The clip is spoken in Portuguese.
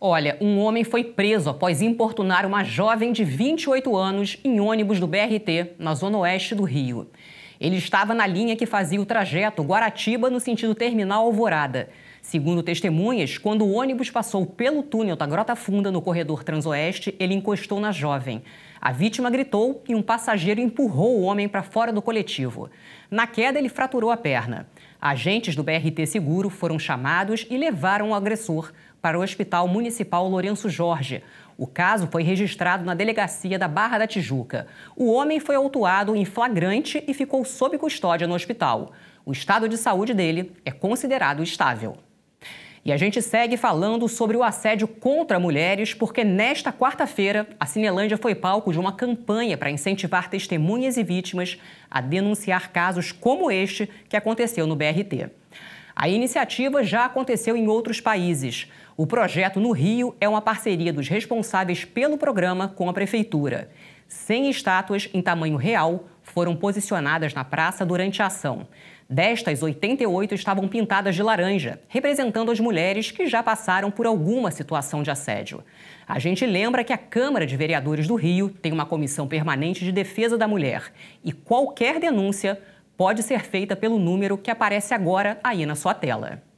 Olha, um homem foi preso após importunar uma jovem de 28 anos em ônibus do BRT, na zona oeste do Rio. Ele estava na linha que fazia o trajeto Guaratiba no sentido terminal Alvorada. Segundo testemunhas, quando o ônibus passou pelo túnel da Grota Funda no corredor Transoeste, ele encostou na jovem. A vítima gritou e um passageiro empurrou o homem para fora do coletivo. Na queda, ele fraturou a perna. Agentes do BRT Seguro foram chamados e levaram o agressor para o Hospital Municipal Lourenço Jorge. O caso foi registrado na delegacia da Barra da Tijuca. O homem foi autuado em flagrante e ficou sob custódia no hospital. O estado de saúde dele é considerado estável. E a gente segue falando sobre o assédio contra mulheres, porque nesta quarta-feira, a Cinelândia foi palco de uma campanha para incentivar testemunhas e vítimas a denunciar casos como este que aconteceu no BRT. A iniciativa já aconteceu em outros países. O projeto no Rio é uma parceria dos responsáveis pelo programa com a prefeitura. 100 estátuas em tamanho real foram posicionadas na praça durante a ação. Destas, 88 estavam pintadas de laranja, representando as mulheres que já passaram por alguma situação de assédio. A gente lembra que a Câmara de Vereadores do Rio tem uma comissão permanente de defesa da mulher e qualquer denúncia pode ser feita pelo número que aparece agora aí na sua tela.